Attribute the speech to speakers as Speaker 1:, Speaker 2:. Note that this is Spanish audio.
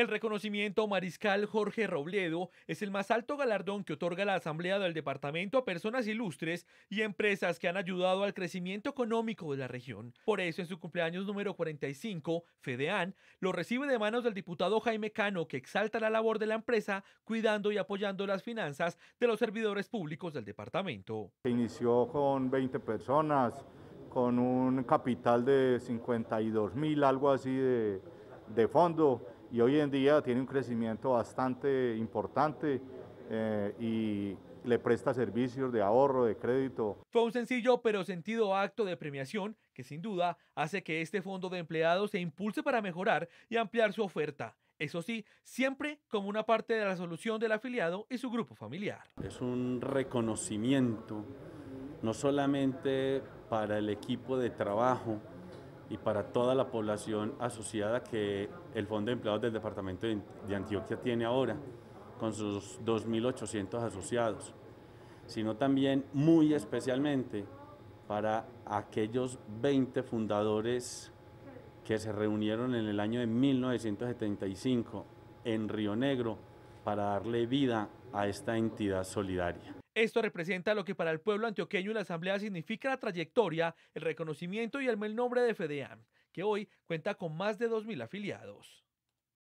Speaker 1: El reconocimiento Mariscal Jorge Robledo es el más alto galardón que otorga la Asamblea del Departamento a personas ilustres y empresas que han ayudado al crecimiento económico de la región. Por eso, en su cumpleaños número 45, FEDEAN lo recibe de manos del diputado Jaime Cano, que exalta la labor de la empresa cuidando y apoyando las finanzas de los servidores públicos del departamento.
Speaker 2: Inició con 20 personas, con un capital de 52 mil, algo así de fondo y hoy en día tiene un crecimiento bastante importante eh, y le presta servicios de ahorro, de crédito.
Speaker 1: Fue un sencillo pero sentido acto de premiación que sin duda hace que este fondo de empleados se impulse para mejorar y ampliar su oferta. Eso sí, siempre como una parte de la solución del afiliado y su grupo familiar.
Speaker 3: Es un reconocimiento no solamente para el equipo de trabajo, y para toda la población asociada que el Fondo de Empleados del Departamento de Antioquia tiene ahora, con sus 2.800 asociados, sino también muy especialmente para aquellos 20 fundadores que se reunieron en el año de 1975 en Río Negro para darle vida a esta entidad solidaria.
Speaker 1: Esto representa lo que para el pueblo antioqueño y la Asamblea significa la trayectoria, el reconocimiento y el mel nombre de FEDEAM, que hoy cuenta con más de 2.000 afiliados.